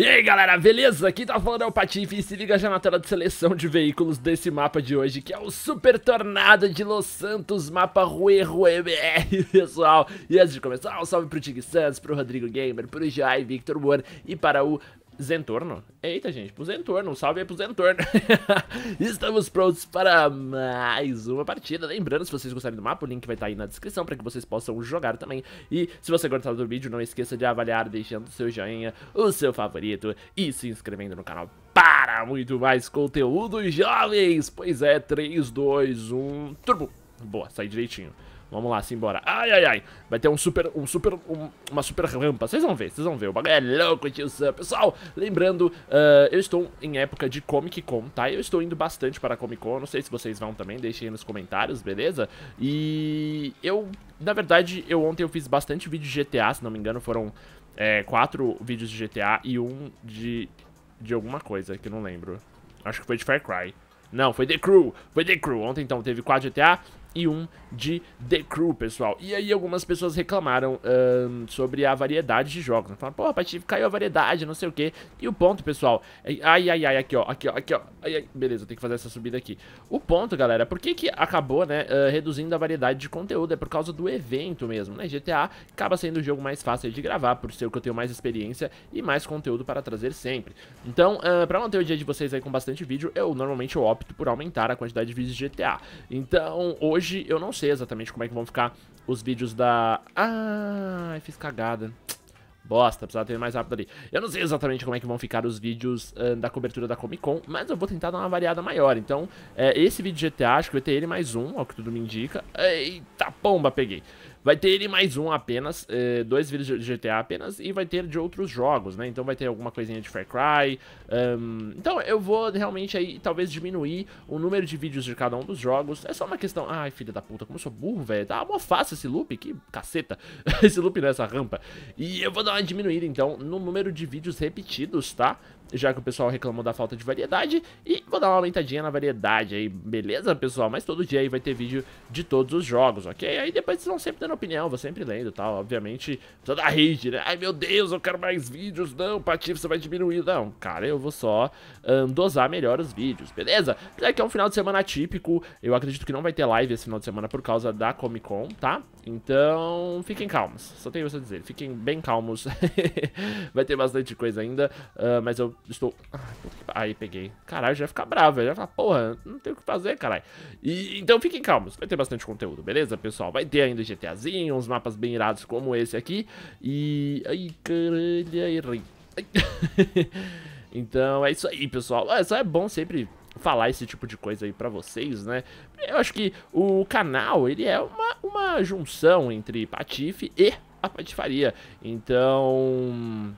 E aí galera, beleza? Aqui tá falando é o Patife e se liga já na tela de seleção de veículos desse mapa de hoje Que é o Super Tornado de Los Santos, mapa Rue Rue BR, pessoal E antes de começar, um salve pro Tig Santos, pro Rodrigo Gamer, pro Jai, Victor One e para o Zentorno? Eita, gente, pro Zentorno, um salve aí pro Zentorno. Estamos prontos para mais uma partida. Lembrando, se vocês gostarem do mapa, o link vai estar tá aí na descrição para que vocês possam jogar também. E se você gostar do vídeo, não esqueça de avaliar deixando o seu joinha, o seu favorito e se inscrevendo no canal para muito mais conteúdo, jovens. Pois é, 3, 2, 1, turbo. Boa, sai direitinho. Vamos lá, simbora. Ai, ai, ai. Vai ter um super, um super, um, uma super rampa. Vocês vão ver, vocês vão ver. O bagulho é louco, tio Sam. Pessoal, lembrando, uh, eu estou em época de Comic Con, tá? Eu estou indo bastante para Comic Con. Não sei se vocês vão também, deixem aí nos comentários, beleza? E eu, na verdade, eu ontem eu fiz bastante vídeo de GTA, se não me engano, foram é, quatro vídeos de GTA e um de, de alguma coisa, que eu não lembro. Acho que foi de Far Cry. Não, foi The Crew, foi The Crew. Ontem, então, teve 4 GTA, e um de The Crew, pessoal. E aí algumas pessoas reclamaram um, sobre a variedade de jogos. Né? Falaram, pô, Pati, caiu a variedade, não sei o que. E o ponto, pessoal... É... Ai, ai, ai, aqui, ó, aqui, ó, aqui, ó. Ai, ai. Beleza, tem tenho que fazer essa subida aqui. O ponto, galera, por que que acabou, né, uh, reduzindo a variedade de conteúdo? É por causa do evento mesmo, né? GTA acaba sendo o jogo mais fácil de gravar, por ser o que eu tenho mais experiência e mais conteúdo para trazer sempre. Então, uh, pra manter o dia de vocês aí com bastante vídeo, eu normalmente eu opto por aumentar a quantidade de vídeos de GTA. Então, hoje hoje eu não sei exatamente como é que vão ficar os vídeos da... Ah, fiz cagada. Bosta, precisava ter mais rápido ali. Eu não sei exatamente como é que vão ficar os vídeos uh, da cobertura da Comic Con, mas eu vou tentar dar uma variada maior. Então, é, esse vídeo de GTA, acho que vai ter ele mais um, ao que tudo me indica. Eita pomba, peguei. Vai ter ele mais um apenas, é, dois vídeos de GTA apenas, e vai ter de outros jogos, né? Então vai ter alguma coisinha de Far Cry. Um, então eu vou realmente aí, talvez, diminuir o número de vídeos de cada um dos jogos. É só uma questão. Ai, filha da puta, como eu sou burro, velho. Tá mó fácil esse loop, que caceta. esse loop nessa é rampa. E eu vou dar uma diminuída, então, no número de vídeos repetidos, tá? já que o pessoal reclamou da falta de variedade. E vou dar uma aumentadinha na variedade aí, beleza, pessoal? Mas todo dia aí vai ter vídeo de todos os jogos, ok? Aí depois vocês vão sempre dando opinião, vou sempre lendo e tal. Obviamente, toda a rede, né? Ai, meu Deus, eu quero mais vídeos. Não, Patife, você vai diminuir. Não, cara, eu vou só um, ah, dosar melhor os vídeos, beleza? já que é um final de semana típico eu acredito que não vai ter live esse final de semana por causa da Comic Con, tá? Então, fiquem calmos. Só tenho isso a dizer. Fiquem bem calmos. vai ter bastante coisa ainda, uh, mas eu estou... Ai, Aí, peguei. Caralho, já ia ficar bravo, Já ia ficar, porra, não tem o que fazer, caralho. E, então fiquem calmos, vai ter bastante conteúdo, beleza, pessoal? Vai ter ainda GTAzinho, uns mapas bem irados como esse aqui. E... Ai, caralho, errei. então, é isso aí, pessoal. É, só é bom sempre falar esse tipo de coisa aí pra vocês, né? Eu acho que o canal, ele é uma, uma junção entre Patife e a patifaria. Então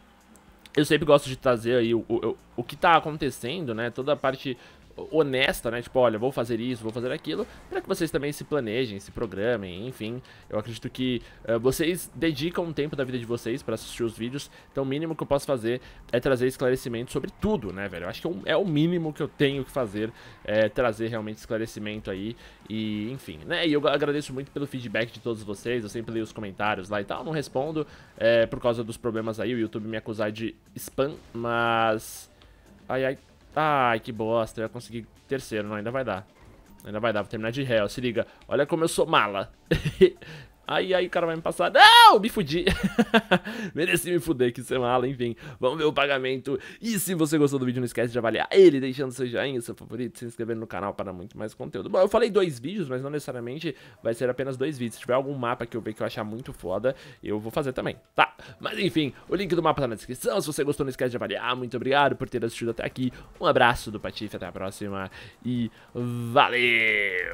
eu sempre gosto de trazer aí o, o, o que está acontecendo, né? Toda a parte honesta, né? Tipo, olha, vou fazer isso, vou fazer aquilo, para que vocês também se planejem, se programem, enfim. Eu acredito que uh, vocês dedicam um tempo da vida de vocês para assistir os vídeos, então o mínimo que eu posso fazer é trazer esclarecimento sobre tudo, né, velho? Eu acho que é, é o mínimo que eu tenho que fazer, é trazer realmente esclarecimento aí e, enfim, né? E eu agradeço muito pelo feedback de todos vocês, eu sempre leio os comentários lá e tal, não respondo é, por causa dos problemas aí, o YouTube me acusar de spam, mas... Ai, ai, Ai, que bosta. Eu ia conseguir terceiro. Não, ainda vai dar. Ainda vai dar. Vou terminar de réu. Se liga. Olha como eu sou mala. Aí, aí o cara vai me passar. Não, me fudi. Mereci me fuder, que semana, é enfim. Vamos ver o pagamento. E se você gostou do vídeo, não esquece de avaliar ele, deixando seu joinha, seu favorito, se inscrevendo no canal para muito mais conteúdo. Bom, eu falei dois vídeos, mas não necessariamente vai ser apenas dois vídeos. Se tiver algum mapa que eu ver que eu achar muito foda, eu vou fazer também, tá? Mas enfim, o link do mapa tá na descrição. Se você gostou, não esquece de avaliar. Muito obrigado por ter assistido até aqui. Um abraço do Patife, até a próxima e valeu!